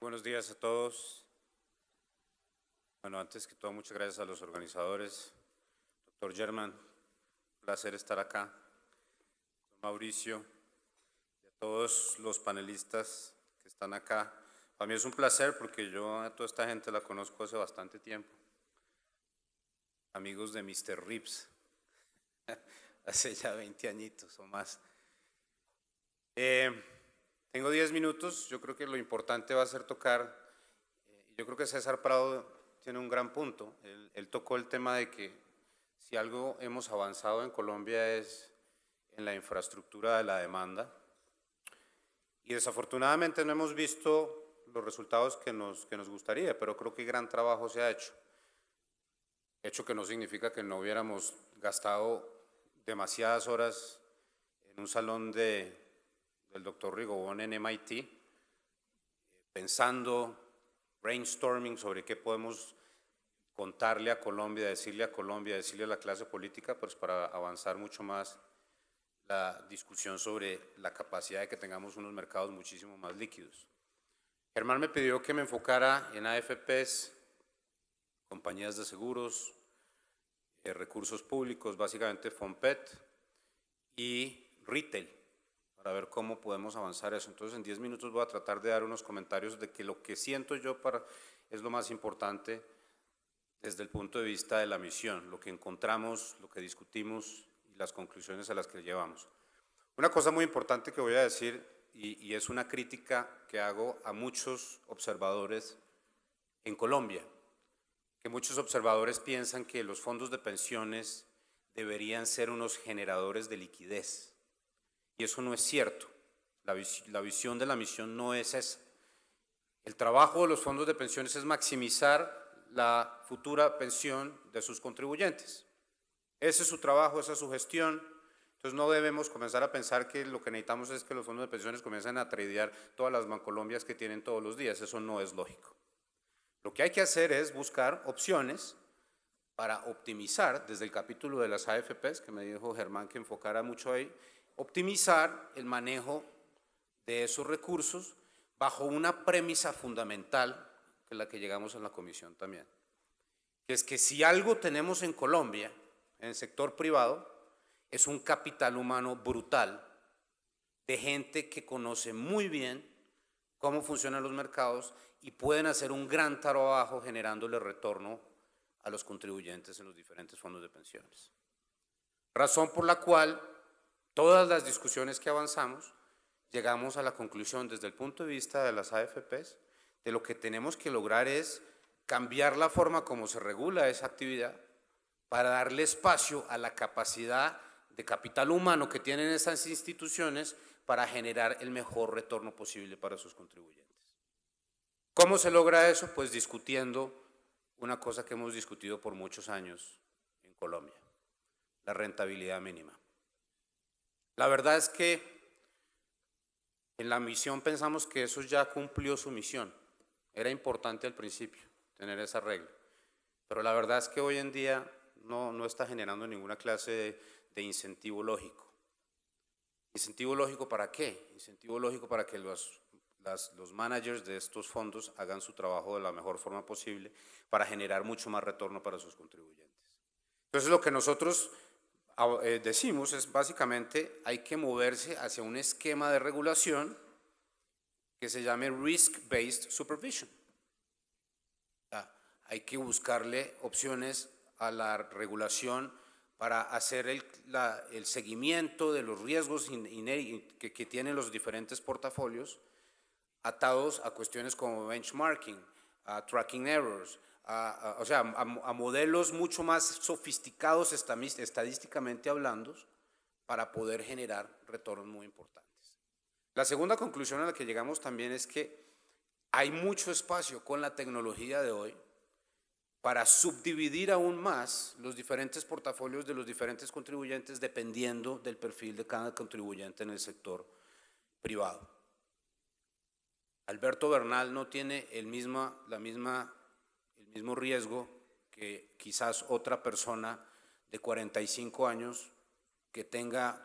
Buenos días a todos. Bueno, antes que todo, muchas gracias a los organizadores. Doctor German, placer estar acá. Mauricio, y a todos los panelistas que están acá. Para mí es un placer porque yo a toda esta gente la conozco hace bastante tiempo. Amigos de Mr. Rips, hace ya 20 añitos o más. Eh, tengo 10 minutos, yo creo que lo importante va a ser tocar, eh, yo creo que César Prado tiene un gran punto, él, él, tocó el tema de que si algo hemos avanzado en Colombia es en la infraestructura de la demanda y desafortunadamente no hemos visto los resultados que nos, que nos gustaría, pero creo que gran trabajo se ha hecho. Hecho que no significa que no hubiéramos gastado demasiadas horas en un salón de del doctor Rigobón en MIT, eh, pensando, brainstorming sobre qué podemos contarle a Colombia, decirle a Colombia, decirle a la clase política, pues para avanzar mucho más la discusión sobre la capacidad de que tengamos unos mercados muchísimo más líquidos. Germán me pidió que me enfocara en AFPs, compañías de seguros, eh, recursos públicos, básicamente FOMPET y retail a ver cómo podemos avanzar eso. Entonces, en 10 minutos voy a tratar de dar unos comentarios de que lo que siento yo para, es lo más importante desde el punto de vista de la misión, lo que encontramos, lo que discutimos y las conclusiones a las que llevamos. Una cosa muy importante que voy a decir, y, y es una crítica que hago a muchos observadores en Colombia, que muchos observadores piensan que los fondos de pensiones deberían ser unos generadores de liquidez. Y eso no es cierto. La, visión de la misión no es esa. El trabajo de los fondos de pensiones es maximizar la futura pensión de sus contribuyentes. Ese es su trabajo, esa es su gestión. Entonces no debemos comenzar a pensar que lo que necesitamos es que los fondos de pensiones comiencen a tradear todas las bancolombias que tienen todos los días. Eso no es lógico. Lo que hay que hacer es buscar opciones para optimizar desde el capítulo de las AFPs, que me dijo Germán que enfocara mucho ahí, optimizar el manejo de esos recursos bajo una premisa fundamental, que es la que llegamos en la comisión también, que es que si algo tenemos en Colombia, en el sector privado, es un capital humano brutal de gente que conoce muy bien cómo funcionan los mercados y pueden hacer un gran trabajo generándole retorno a los contribuyentes en los diferentes fondos de pensiones. Razón por la cual todas las discusiones que avanzamos, llegamos a la conclusión desde el punto de vista de las AFPs, de lo que tenemos que lograr es cambiar la forma como se regula esa actividad para darle espacio a la capacidad de capital humano que tienen esas instituciones para generar el mejor retorno posible para sus contribuyentes. ¿Cómo se logra eso? Pues discutiendo una cosa que hemos discutido por muchos años en Colombia, la rentabilidad mínima. La verdad es que en la misión pensamos que eso ya cumplió su misión. Era importante al principio tener esa regla. Pero la verdad es que hoy en día no, no está generando ninguna clase de, incentivo lógico. ¿Incentivo lógico para qué? Incentivo lógico para que los, los managers de estos fondos hagan su trabajo de la mejor forma posible para generar mucho más retorno para sus contribuyentes. Entonces lo que nosotros eh, decimos es básicamente hay que moverse hacia un esquema de regulación que se llame risk-based supervision. hay que buscarle opciones a la regulación para hacer el, seguimiento de los riesgos que, que tienen los diferentes portafolios atados a cuestiones como benchmarking, tracking errors, o sea, a, a, modelos mucho más sofisticados estadísticamente hablando para poder generar retornos muy importantes. La segunda conclusión a la que llegamos también es que hay mucho espacio con la tecnología de hoy para subdividir aún más los diferentes portafolios de los diferentes contribuyentes dependiendo del perfil de cada contribuyente en el sector privado. Alberto Bernal no tiene el misma, la misma mismo riesgo que quizás otra persona de 45 años que tenga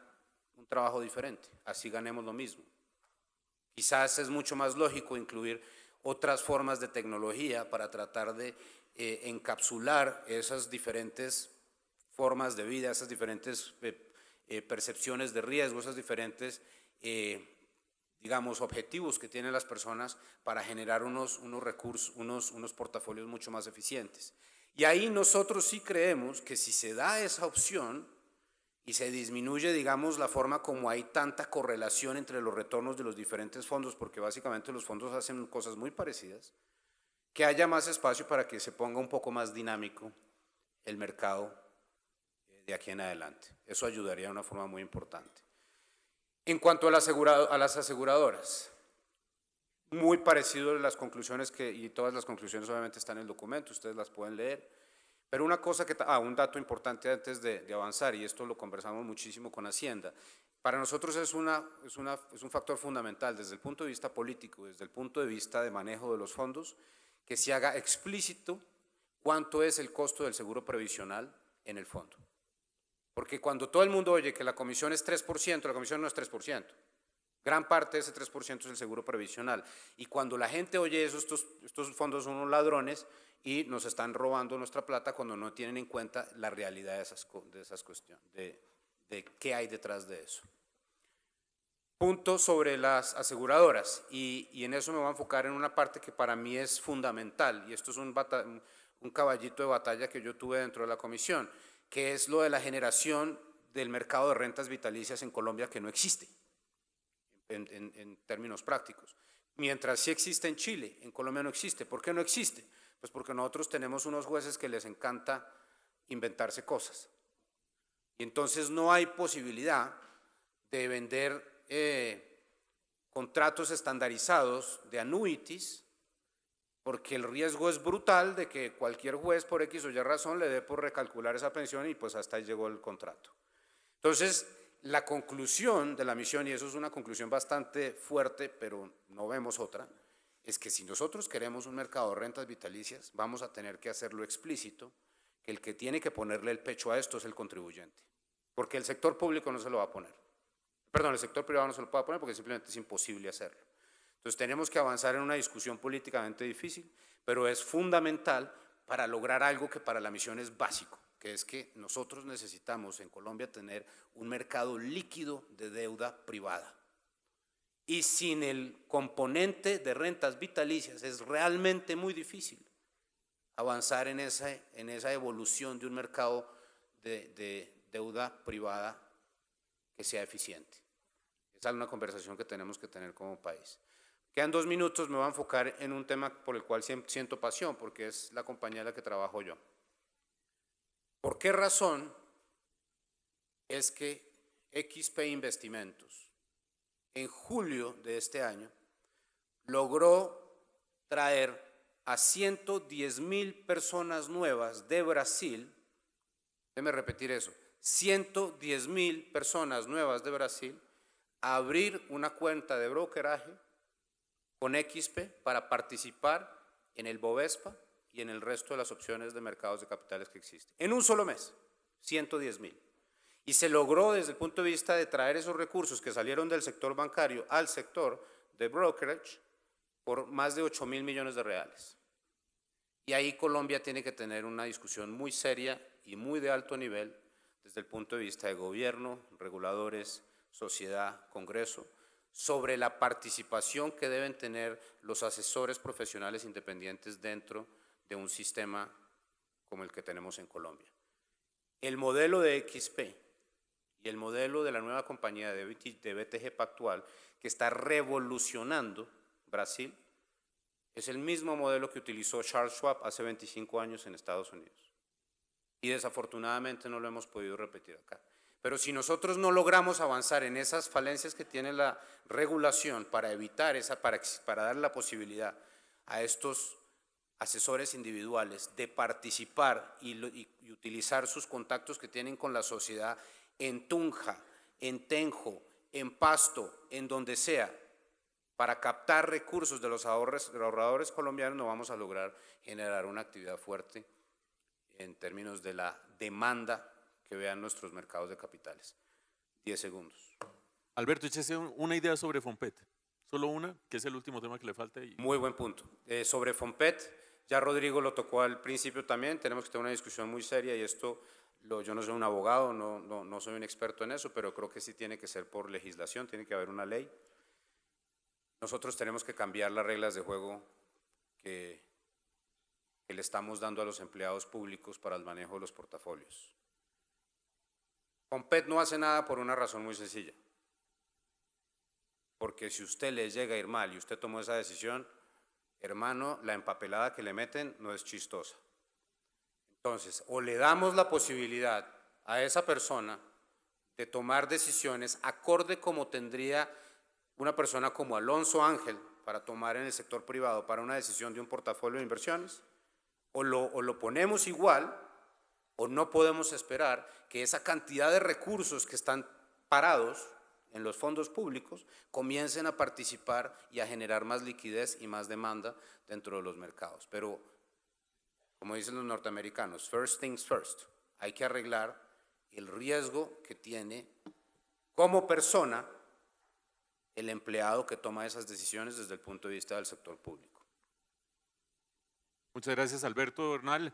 un trabajo diferente, así ganemos lo mismo. Quizás es mucho más lógico incluir otras formas de tecnología para tratar de eh, encapsular esas diferentes formas de vida, esas diferentes eh, eh, percepciones de riesgo, esas diferentes digamos, objetivos que tienen las personas para generar unos, unos recursos, unos, unos portafolios mucho más eficientes. Y ahí nosotros sí creemos que si se da esa opción y se disminuye, digamos, la forma como hay tanta correlación entre los retornos de los diferentes fondos, porque básicamente los fondos hacen cosas muy parecidas, que haya más espacio para que se ponga un poco más dinámico el mercado de aquí en adelante. Eso ayudaría de una forma muy importante. En cuanto a, las aseguradoras, muy parecido a las conclusiones que, y todas las conclusiones obviamente están en el documento, ustedes las pueden leer, pero una cosa que, ah, un dato importante antes de, avanzar, y esto lo conversamos muchísimo con Hacienda, para nosotros es, es, una, es un factor fundamental desde el punto de vista político, desde el punto de vista de manejo de los fondos, que se haga explícito cuánto es el costo del seguro previsional en el fondo. Porque cuando todo el mundo oye que la comisión es 3%, la comisión no es 3%. Gran parte de ese 3% es el seguro previsional. Y cuando la gente oye eso, estos, fondos son unos ladrones y nos están robando nuestra plata cuando no tienen en cuenta la realidad de esas, cuestiones, de, qué hay detrás de eso. Punto sobre las aseguradoras. Y, en eso me voy a enfocar en una parte que para mí es fundamental. Y esto es un caballito de batalla que yo tuve dentro de la comisión que es lo de la generación del mercado de rentas vitalicias en Colombia que no existe en, términos prácticos. Mientras sí existe en Chile, en Colombia no existe. ¿Por qué no existe? Pues porque nosotros tenemos unos jueces que les encanta inventarse cosas. Y entonces no hay posibilidad de vender eh, contratos estandarizados de annuities porque el riesgo es brutal de que cualquier juez por X o Y razón le dé por recalcular esa pensión y pues hasta ahí llegó el contrato. Entonces, la conclusión de la misión, y eso es una conclusión bastante fuerte, pero no vemos otra, es que si nosotros queremos un mercado de rentas vitalicias, vamos a tener que hacerlo explícito, que el que tiene que ponerle el pecho a esto es el contribuyente, porque el sector público no se lo va a poner. Perdón, el sector privado no se lo puede poner porque simplemente es imposible hacerlo. Entonces tenemos que avanzar en una discusión políticamente difícil, pero es fundamental para lograr algo que para la misión es básico, que es que nosotros necesitamos en Colombia tener un mercado líquido de deuda privada. Y sin el componente de rentas vitalicias es realmente muy difícil avanzar en esa, en esa evolución de un mercado de, de deuda privada que sea eficiente. Esa es una conversación que tenemos que tener como país. Quedan dos minutos, me voy a enfocar en un tema por el cual siento pasión, porque es la compañía en la que trabajo yo. ¿Por qué razón es que XP Investimentos en julio de este año logró traer a 110 mil personas nuevas de Brasil? Déjeme repetir eso. 110 mil personas nuevas de Brasil a abrir una cuenta de brokeraje con XP para participar en el Bovespa y en el resto de las opciones de mercados de capitales que existen. En un solo mes, 110 mil. Y se logró desde el punto de vista de traer esos recursos que salieron del sector bancario al sector de brokerage por más de 8 mil millones de reales. Y ahí Colombia tiene que tener una discusión muy seria y muy de alto nivel desde el punto de vista de gobierno, reguladores, sociedad, Congreso, sobre la participación que deben tener los asesores profesionales independientes dentro de un sistema como el que tenemos en Colombia. El modelo de XP y el modelo de la nueva compañía de BTG Pactual, que está revolucionando Brasil, es el mismo modelo que utilizó Charles Schwab hace 25 años en Estados Unidos. Y desafortunadamente no lo hemos podido repetir acá. Pero si nosotros no logramos avanzar en esas falencias que tiene la regulación para evitar esa, para, dar la posibilidad a estos asesores individuales de participar y, utilizar sus contactos que tienen con la sociedad en Tunja, en Tenjo, en Pasto, en donde sea, para captar recursos de los, de los ahorradores colombianos, no vamos a lograr generar una actividad fuerte en términos de la demanda que vean nuestros mercados de capitales. Diez segundos. Alberto, échese una idea sobre FOMPET. Solo una, que es el último tema que le falta. y Muy buen punto. Eh, sobre FOMPET, ya Rodrigo lo tocó al principio también, tenemos que tener una discusión muy seria y esto, yo no soy un abogado, no, no, soy un experto en eso, pero creo que sí tiene que ser por legislación, tiene que haber una ley. Nosotros tenemos que cambiar las reglas de juego que le estamos dando a los empleados públicos para el manejo de los portafolios. Compet no hace nada por una razón muy sencilla. Porque si usted le llega a ir mal y usted tomó esa decisión, hermano, la empapelada que le meten no es chistosa. Entonces, o le damos la posibilidad a esa persona de tomar decisiones acorde como tendría una persona como Alonso Ángel para tomar en el sector privado para una decisión de un portafolio de inversiones, o lo, o lo ponemos igual o no podemos esperar que esa cantidad de recursos que están parados en los fondos públicos comiencen a participar y a generar más liquidez y más demanda dentro de los mercados. Pero, como dicen los norteamericanos, first things first, hay que arreglar el riesgo que tiene como persona el empleado que toma esas decisiones desde el punto de vista del sector público. Muchas gracias, Alberto Bernal.